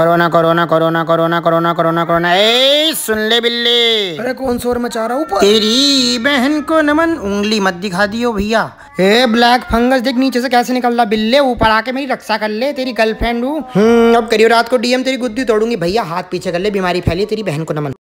Corona corona corona corona corona corona corona ए सुन ले बिल्ली अरे कौन शोर मचा रहा ऊपर तेरी बहन को नमन उंगली मत दिखा दियो भैया ए ब्लैक फंगस देख नीचे से कैसे निकल रहा बिल्ले ऊपर आके मेरी रक्षा कर ले तेरी गर्लफ्रेंड हूँ हम्म। अब करियो रात को डीएम तेरी गुद्दी तोड़ूंगी भैया हाथ पीछे कर ले बीमारी फैली तेरी बहन को नमन